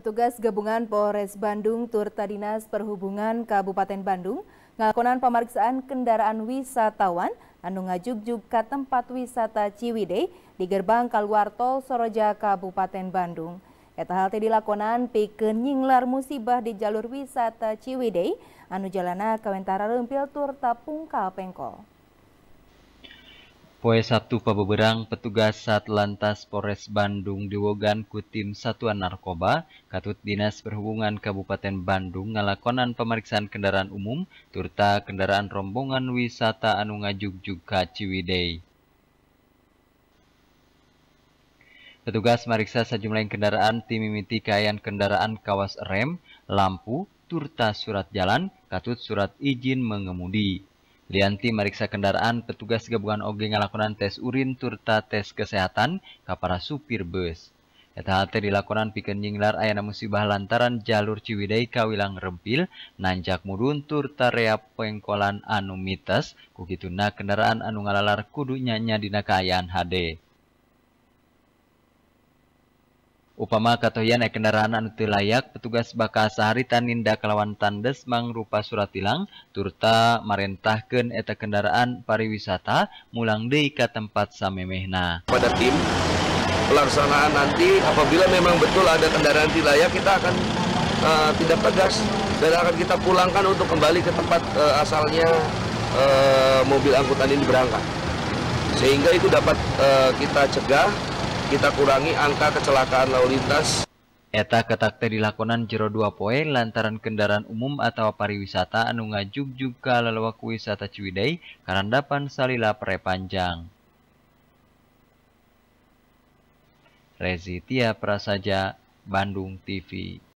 Petugas gabungan Polres Bandung Turta Dinas Perhubungan Kabupaten Bandung ngelakonan pemeriksaan kendaraan wisatawan anu ngajug-jug ke tempat wisata Ciwidey di gerbang keluar tol Soroja Kabupaten Bandung. Eta hal dilakonan pikeun nyinglar musibah di jalur wisata Ciwidey anu jalana kawentara rempil Turta Pungkal Pengkol. Poe 1 Pabeberang, petugas Satlantas Polres Bandung diwogan ku tim Satuan Narkoba, Katut Dinas Perhubungan Kabupaten Bandung ngalakonan pemeriksaan kendaraan umum, turta kendaraan rombongan wisata anu ngajugjug juga Ciwidey. Petugas meriksa sejumlah kendaraan tim mimiti kayan kendaraan kawas rem, lampu, turta surat jalan, katut surat izin mengemudi. Dinti meiksa kendaraan petugasgabungan oggli Allaporan tes Urin Turta tes Keseatan, Kapara Supir bus.H di laporan Piquejinglar ana musibah lantaran jalur Ciwida Kawilang Repil, Najak murruntur Tar pengkolalan anumitas, kugituna kendaraan Anu ngalalar kudunyanya dinkaan HD. Upama katoyan e kendaraan anu layak, petugas bakal sehari taninda kelawan tandes mangrupa surat tilang, turta marentahkeun eta kendaraan pariwisata mulang di ke tempat samemehna. Pada tim pelaksanaan nanti apabila memang betul ada kendaraan tidak layak kita akan uh, eh, tidak tegas dan akan kita pulangkan untuk kembali ke tempat uh, asalnya uh, mobil angkutan ini berangkat sehingga itu dapat uh, kita cegah kita kurangi angka kecelakaan lalu lintas. Eta ketak teh dilakonan jero dua poe lantaran kendaraan umum atau pariwisata anu ngajugjug juga lalawak wisata Ciwidey karandapan salila prepanjang. Rezitia Prasaja, Bandung TV